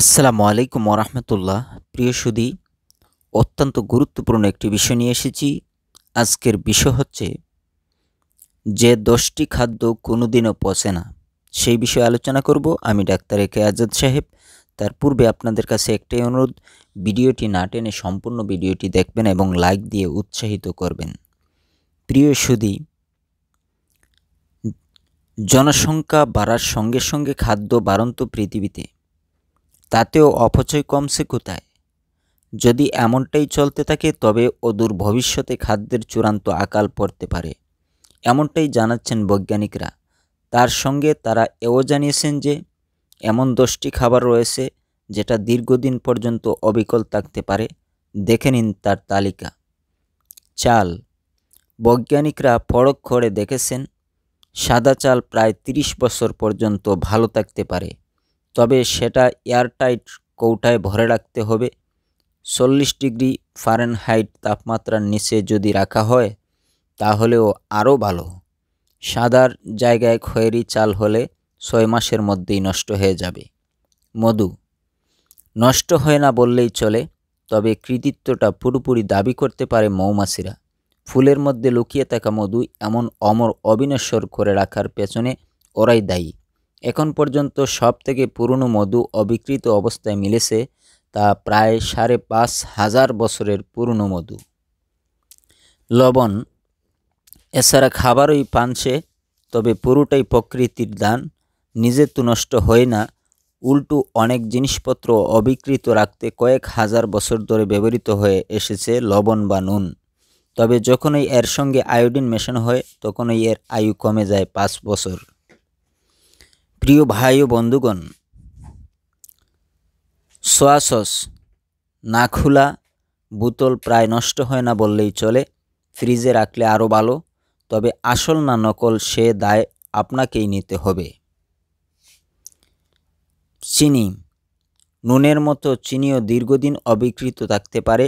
আসসালামু আলাইকুম ওরহমতুল্লাহ প্রিয় সুদী অত্যন্ত গুরুত্বপূর্ণ একটি বিষয় নিয়ে এসেছি আজকের বিষয় হচ্ছে যে দশটি খাদ্য কোনো দিনও পচে না সেই বিষয়ে আলোচনা করব আমি ডাক্তার একে আজাদ সাহেব তার পূর্বে আপনাদের কাছে একটাই অনুরোধ ভিডিওটি না টেনে সম্পূর্ণ ভিডিওটি দেখবেন এবং লাইক দিয়ে উৎসাহিত করবেন প্রিয় সুদী জনসংখ্যা বাড়ার সঙ্গে সঙ্গে খাদ্য বাড়ন্ত পৃথিবীতে তাতেও অপচয় কমছে কোথায় যদি এমনটাই চলতে থাকে তবে অদূর ভবিষ্যতে খাদ্যের চূড়ান্ত আকাল পড়তে পারে এমনটাই জানাচ্ছেন বৈজ্ঞানিকরা তার সঙ্গে তারা এও জানিয়েছেন যে এমন দশটি খাবার রয়েছে যেটা দীর্ঘদিন পর্যন্ত অবিকল থাকতে পারে দেখে নিন তার তালিকা চাল বৈজ্ঞানিকরা পরক্ষরে দেখেছেন সাদা চাল প্রায় ৩০ বছর পর্যন্ত ভালো থাকতে পারে তবে সেটা এয়ারটাইট কৌটায় ভরে রাখতে হবে চল্লিশ ডিগ্রি ফারেনহাইট তাপমাত্রার নিচে যদি রাখা হয় তাহলেও আরও ভালো সাদার জায়গায় খয়েরি চাল হলে ছয় মাসের মধ্যেই নষ্ট হয়ে যাবে মধু নষ্ট হয় না বললেই চলে তবে কৃতিত্বটা পুরোপুরি দাবি করতে পারে মৌমাছিরা ফুলের মধ্যে লুকিয়ে থাকা মধু এমন অমর অবিনশ্বর করে রাখার পেছনে ওরাই দায়ী এখন পর্যন্ত সব থেকে পুরনো মধু অবিকৃত অবস্থায় মিলেছে তা প্রায় সাড়ে পাঁচ হাজার বছরের পুরনো মধু লবণ এছাড়া খাবারই পানছে তবে পুরোটাই প্রকৃতির দান নিজে তো নষ্ট হয় না উল্টু অনেক জিনিসপত্র অবিকৃত রাখতে কয়েক হাজার বছর ধরে ব্যবহৃত হয়ে এসেছে লবণ বা নুন তবে যখনই এর সঙ্গে আয়োডিন মেশানো হয় তখনই এর আয়ু কমে যায় পাঁচ বছর প্রিয় ভাই ও বন্ধুগণ সোয়া না খোলা বোতল প্রায় নষ্ট হয় না বললেই চলে ফ্রিজে রাখলে আরও ভালো তবে আসল না নকল সে দায় আপনাকেই নিতে হবে চিনি নুনের মতো চিনিও দীর্ঘদিন অবিকৃত থাকতে পারে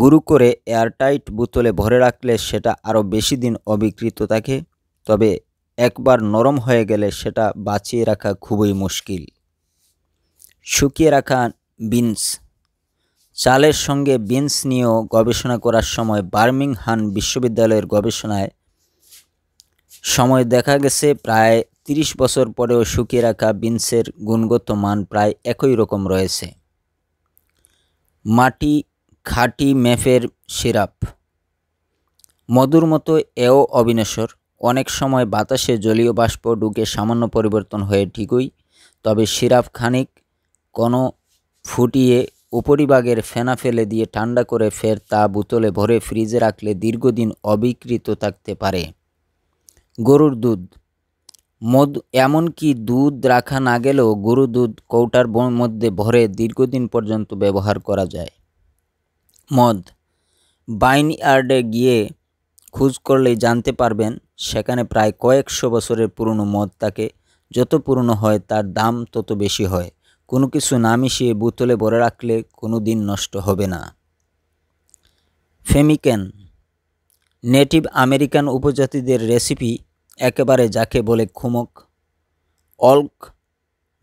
গুরু করে এয়ারটাইট বোতলে ভরে রাখলে সেটা আরও বেশি দিন অবিকৃত থাকে তবে একবার নরম হয়ে গেলে সেটা বাঁচিয়ে রাখা খুবই মুশকিল শুকিয়ে রাখা বিনস চালের সঙ্গে বিনস নিয়েও গবেষণা করার সময় বার্মিংহান বিশ্ববিদ্যালয়ের গবেষণায় সময় দেখা গেছে প্রায় ৩০ বছর পরেও শুকিয়ে রাখা বিনসের গুণগত মান প্রায় একই রকম রয়েছে মাটি খাঁটি মেফের সিরাপ মধুর মতো এও অবিনেশ্বর অনেক সময় বাতাসে জলীয় বাষ্প ঢুকে সামান্য পরিবর্তন হয়ে ঠিকই তবে সিরাপ খানিক কোনো ফুটিয়ে উপরিভাগের ফেনা ফেলে দিয়ে ঠান্ডা করে ফের তা বোতলে ভরে ফ্রিজে রাখলে দীর্ঘদিন অবিকৃত থাকতে পারে গরুর দুধ মদ এমনকি দুধ রাখা না গেলেও গরু দুধ কৌটার মধ্যে ভরে দীর্ঘদিন পর্যন্ত ব্যবহার করা যায় মদ বাইন ইয়ার্ডে গিয়ে খোঁজ করলেই জানতে পারবেন সেখানে প্রায় কয়েকশো বছরের পুরনো মদ তাকে যত পুরনো হয় তার দাম তত বেশি হয় কোনো কিছু না মিশিয়ে বোতলে ভরে রাখলে কোনো দিন নষ্ট হবে না ফেমিকেন নেটিভ আমেরিকান উপজাতিদের রেসিপি একেবারে যাকে বলে খুমক অল্ক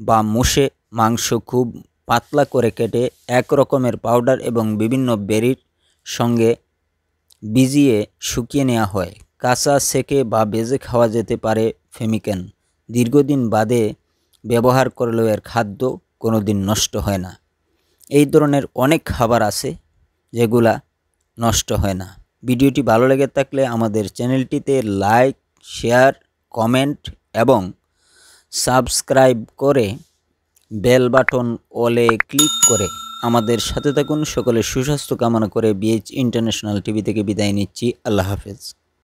বা মুশে মাংস খুব পাতলা করে কেটে এক রকমের পাউডার এবং বিভিন্ন বেরির সঙ্গে ভিজিয়ে শুকিয়ে নেওয়া হয় কাঁচা সেকে বা বেজে খাওয়া যেতে পারে ফেমিক্যান দীর্ঘদিন বাদে ব্যবহার করলেও এর খাদ্য কোনো দিন নষ্ট হয় না এই ধরনের অনেক খাবার আছে যেগুলা নষ্ট হয় না ভিডিওটি ভালো লেগে থাকলে আমাদের চ্যানেলটিতে লাইক শেয়ার কমেন্ট এবং সাবস্ক্রাইব করে বেল বাটন ওলে ক্লিক করে আমাদের সাথে থাকুন সকলে সুস্বাস্থ্য কামনা করে বিএইচ ইন্টারন্যাশনাল টিভি থেকে বিদায় নিচ্ছি আল্লাহ হাফেজ